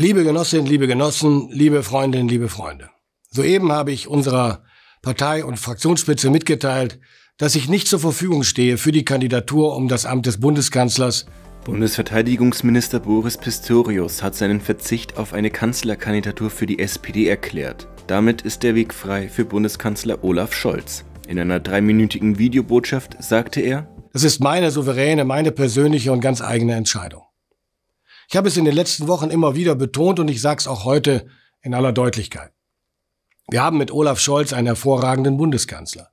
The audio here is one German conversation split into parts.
Liebe Genossinnen, liebe Genossen, liebe Freundinnen, liebe Freunde. Soeben habe ich unserer Partei- und Fraktionsspitze mitgeteilt, dass ich nicht zur Verfügung stehe für die Kandidatur um das Amt des Bundeskanzlers. Bundesverteidigungsminister Boris Pistorius hat seinen Verzicht auf eine Kanzlerkandidatur für die SPD erklärt. Damit ist der Weg frei für Bundeskanzler Olaf Scholz. In einer dreiminütigen Videobotschaft sagte er, Das ist meine souveräne, meine persönliche und ganz eigene Entscheidung. Ich habe es in den letzten Wochen immer wieder betont und ich sage es auch heute in aller Deutlichkeit. Wir haben mit Olaf Scholz einen hervorragenden Bundeskanzler.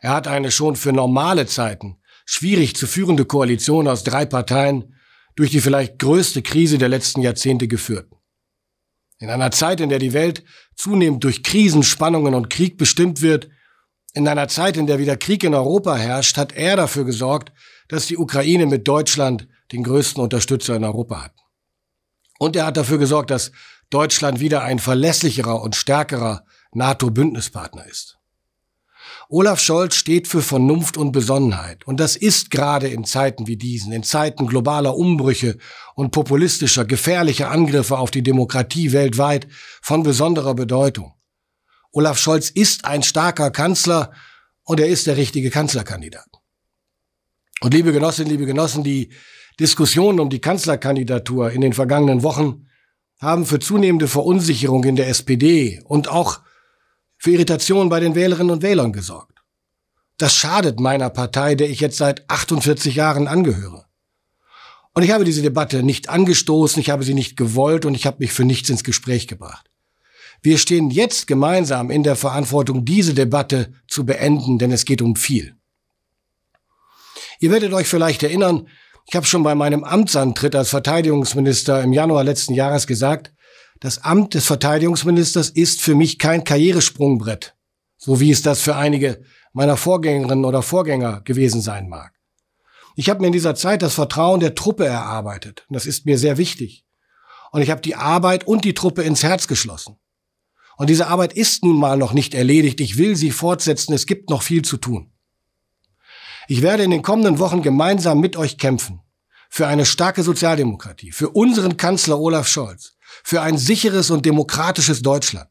Er hat eine schon für normale Zeiten schwierig zu führende Koalition aus drei Parteien durch die vielleicht größte Krise der letzten Jahrzehnte geführt. In einer Zeit, in der die Welt zunehmend durch Krisen, Spannungen und Krieg bestimmt wird, in einer Zeit, in der wieder Krieg in Europa herrscht, hat er dafür gesorgt, dass die Ukraine mit Deutschland den größten Unterstützer in Europa hat. Und er hat dafür gesorgt, dass Deutschland wieder ein verlässlicherer und stärkerer NATO-Bündnispartner ist. Olaf Scholz steht für Vernunft und Besonnenheit. Und das ist gerade in Zeiten wie diesen, in Zeiten globaler Umbrüche und populistischer, gefährlicher Angriffe auf die Demokratie weltweit von besonderer Bedeutung. Olaf Scholz ist ein starker Kanzler und er ist der richtige Kanzlerkandidat. Und liebe Genossinnen, liebe Genossen, die Diskussionen um die Kanzlerkandidatur in den vergangenen Wochen haben für zunehmende Verunsicherung in der SPD und auch für Irritation bei den Wählerinnen und Wählern gesorgt. Das schadet meiner Partei, der ich jetzt seit 48 Jahren angehöre. Und ich habe diese Debatte nicht angestoßen, ich habe sie nicht gewollt und ich habe mich für nichts ins Gespräch gebracht. Wir stehen jetzt gemeinsam in der Verantwortung, diese Debatte zu beenden, denn es geht um viel. Ihr werdet euch vielleicht erinnern, ich habe schon bei meinem Amtsantritt als Verteidigungsminister im Januar letzten Jahres gesagt, das Amt des Verteidigungsministers ist für mich kein Karrieresprungbrett, so wie es das für einige meiner Vorgängerinnen oder Vorgänger gewesen sein mag. Ich habe mir in dieser Zeit das Vertrauen der Truppe erarbeitet. Und das ist mir sehr wichtig. Und ich habe die Arbeit und die Truppe ins Herz geschlossen. Und diese Arbeit ist nun mal noch nicht erledigt. Ich will sie fortsetzen. Es gibt noch viel zu tun. Ich werde in den kommenden Wochen gemeinsam mit euch kämpfen. Für eine starke Sozialdemokratie, für unseren Kanzler Olaf Scholz, für ein sicheres und demokratisches Deutschland.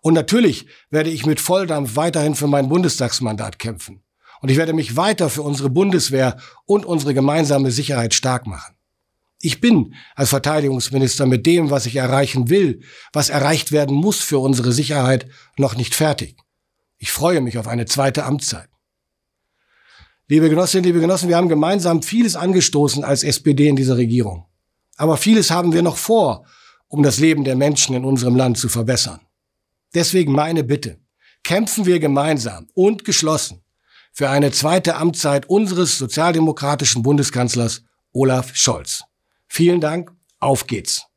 Und natürlich werde ich mit Volldampf weiterhin für mein Bundestagsmandat kämpfen. Und ich werde mich weiter für unsere Bundeswehr und unsere gemeinsame Sicherheit stark machen. Ich bin als Verteidigungsminister mit dem, was ich erreichen will, was erreicht werden muss für unsere Sicherheit, noch nicht fertig. Ich freue mich auf eine zweite Amtszeit. Liebe Genossinnen, liebe Genossen, wir haben gemeinsam vieles angestoßen als SPD in dieser Regierung. Aber vieles haben wir noch vor, um das Leben der Menschen in unserem Land zu verbessern. Deswegen meine Bitte, kämpfen wir gemeinsam und geschlossen für eine zweite Amtszeit unseres sozialdemokratischen Bundeskanzlers Olaf Scholz. Vielen Dank, auf geht's.